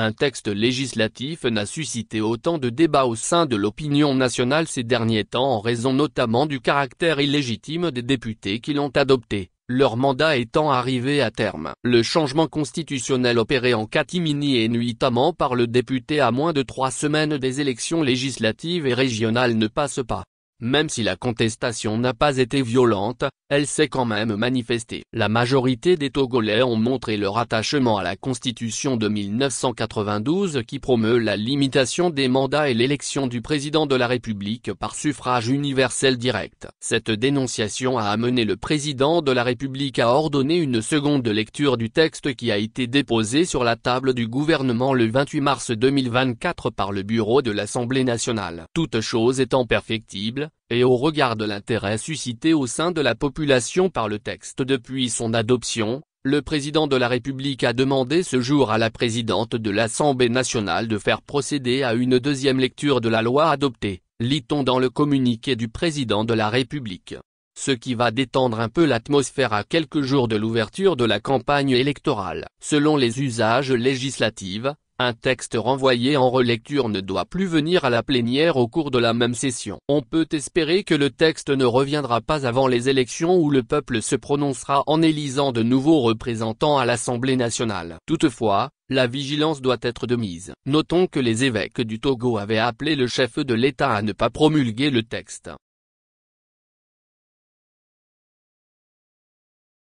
Un texte législatif n'a suscité autant de débats au sein de l'opinion nationale ces derniers temps en raison notamment du caractère illégitime des députés qui l'ont adopté, leur mandat étant arrivé à terme. Le changement constitutionnel opéré en catimini et nuitamment par le député à moins de trois semaines des élections législatives et régionales ne passe pas. Même si la contestation n'a pas été violente, elle s'est quand même manifestée. La majorité des Togolais ont montré leur attachement à la Constitution de 1992 qui promeut la limitation des mandats et l'élection du président de la République par suffrage universel direct. Cette dénonciation a amené le président de la République à ordonner une seconde lecture du texte qui a été déposé sur la table du gouvernement le 28 mars 2024 par le bureau de l'Assemblée nationale. Toute chose étant perfectible, et au regard de l'intérêt suscité au sein de la population par le texte depuis son adoption, le président de la République a demandé ce jour à la présidente de l'Assemblée nationale de faire procéder à une deuxième lecture de la loi adoptée, lit-on dans le communiqué du président de la République. Ce qui va détendre un peu l'atmosphère à quelques jours de l'ouverture de la campagne électorale. Selon les usages législatifs, un texte renvoyé en relecture ne doit plus venir à la plénière au cours de la même session. On peut espérer que le texte ne reviendra pas avant les élections où le peuple se prononcera en élisant de nouveaux représentants à l'Assemblée nationale. Toutefois, la vigilance doit être de mise. Notons que les évêques du Togo avaient appelé le chef de l'État à ne pas promulguer le texte.